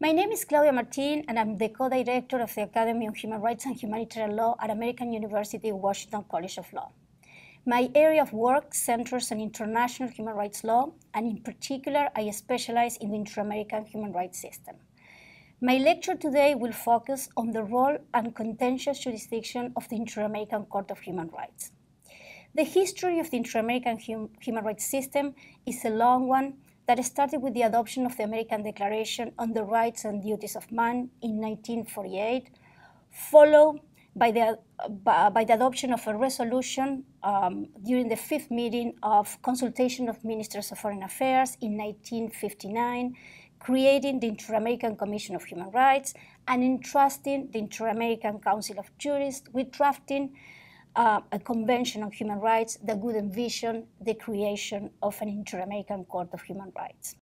My name is Claudia Martin, and I'm the co-director of the Academy on Human Rights and Humanitarian Law at American University Washington College of Law. My area of work centers on international human rights law, and in particular, I specialize in the inter-American human rights system. My lecture today will focus on the role and contentious jurisdiction of the Inter-American Court of Human Rights. The history of the Inter-American hum human rights system is a long one that started with the adoption of the American Declaration on the Rights and Duties of Man in 1948, followed by the, uh, by the adoption of a resolution um, during the fifth meeting of Consultation of Ministers of Foreign Affairs in 1959, creating the Inter-American Commission of Human Rights and entrusting the Inter-American Council of Jurists with drafting uh, a Convention on Human Rights that would envision the creation of an Inter-American Court of Human Rights.